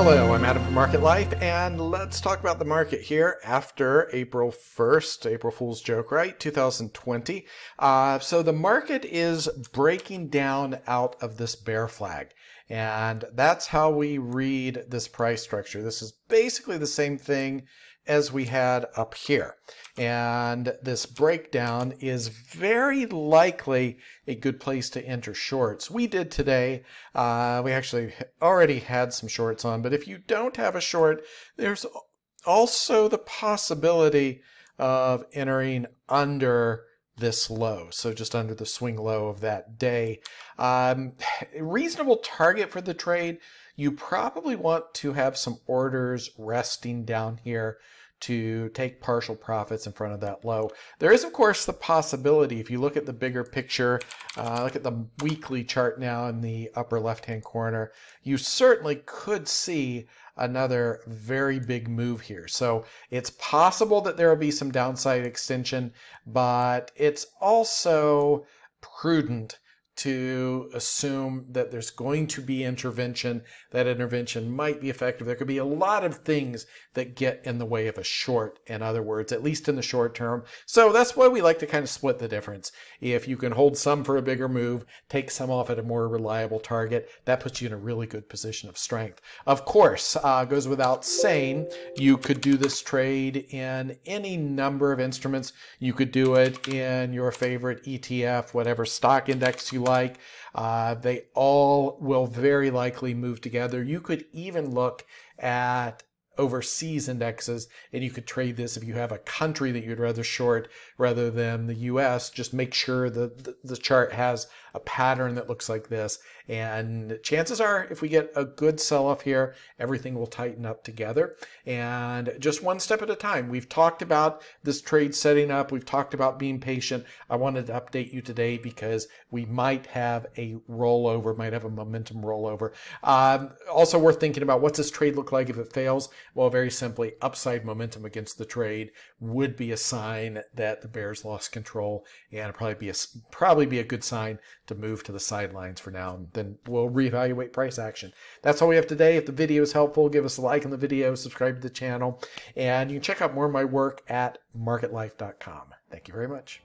Hello, I'm Adam from Market Life, and let's talk about the market here after April 1st, April Fool's joke, right? 2020. Uh, so the market is breaking down out of this bear flag, and that's how we read this price structure. This is basically the same thing as we had up here. And this breakdown is very likely a good place to enter shorts. We did today. Uh, we actually already had some shorts on, but if you don't have a short, there's also the possibility of entering under this low. So just under the swing low of that day. Um, reasonable target for the trade. You probably want to have some orders resting down here to take partial profits in front of that low. There is, of course, the possibility, if you look at the bigger picture, uh, look at the weekly chart now in the upper left-hand corner, you certainly could see another very big move here. So it's possible that there will be some downside extension, but it's also prudent to assume that there's going to be intervention. That intervention might be effective. There could be a lot of things that get in the way of a short, in other words, at least in the short term. So that's why we like to kind of split the difference. If you can hold some for a bigger move, take some off at a more reliable target, that puts you in a really good position of strength. Of course, uh, goes without saying, you could do this trade in any number of instruments. You could do it in your favorite ETF, whatever stock index you like. Uh, they all will very likely move together. You could even look at overseas indexes and you could trade this if you have a country that you'd rather short rather than the US just make sure that the chart has a pattern that looks like this and chances are, if we get a good sell-off here, everything will tighten up together. And just one step at a time. We've talked about this trade setting up. We've talked about being patient. I wanted to update you today because we might have a rollover, might have a momentum rollover. Um, also worth thinking about, what's this trade look like if it fails? Well, very simply, upside momentum against the trade would be a sign that the Bears lost control and probably be a, probably be a good sign to move to the sidelines for now then we'll reevaluate price action. That's all we have today. If the video is helpful, give us a like on the video, subscribe to the channel, and you can check out more of my work at marketlife.com. Thank you very much.